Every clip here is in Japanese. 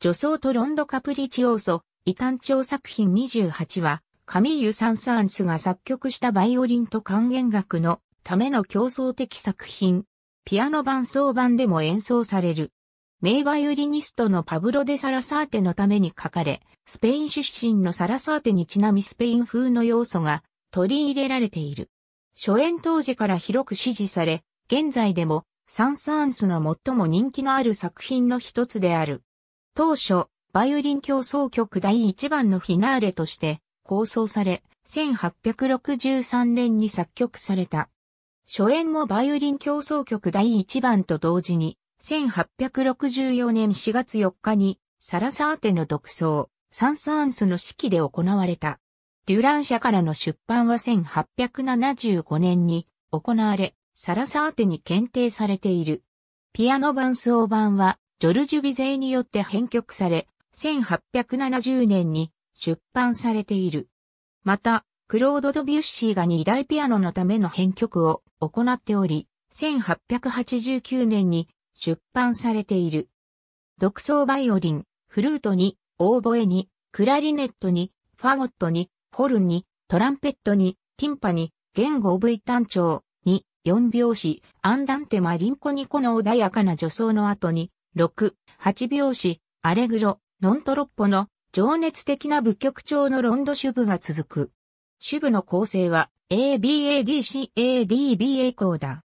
女装とロンドカプリチオーソ、異端調作品28は、カミーユ・サンサーンスが作曲したバイオリンと還元楽のための競争的作品。ピアノ伴奏版でも演奏される。名バイオリニストのパブロ・デ・サラサーテのために書かれ、スペイン出身のサラサーテにちなみスペイン風の要素が取り入れられている。初演当時から広く支持され、現在でもサンサーンスの最も人気のある作品の一つである。当初、バイオリン競争曲第1番のフィナーレとして構想され、1863年に作曲された。初演もバイオリン競争曲第1番と同時に、1864年4月4日に、サラサーテの独奏、サンサーンスの式で行われた。デュラン社からの出版は1875年に行われ、サラサーテに検定されている。ピアノ伴奏版はジョルジュ・ビゼイによって編曲され、1870年に出版されている。また、クロード・ドビュッシーが2大ピアノのための編曲を行っており、1889年に出版されている。独奏バイオリン、フルートに、オーボエに、クラリネットに、ファゴットに、ホルンに、トランペットに、ティンパに、言語 V 単調に、四拍子、アンダンテマリンコニコの穏やかな助走の後に、6、8拍子、アレグロ、ノントロッポの情熱的な部曲調のロンド主部が続く。主部の構成は ABADCADBA コーダ。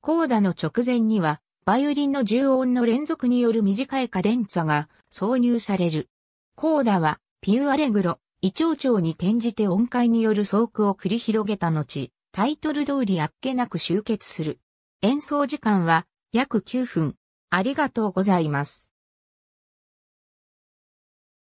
コーダの直前にはバイオリンの重音の連続による短いカデンツァが挿入される。コーダはピュアレグロ、胃腸腸に転じて音階による奏句を繰り広げた後、タイトル通りあっけなく集結する。演奏時間は約9分。ありがとうございます。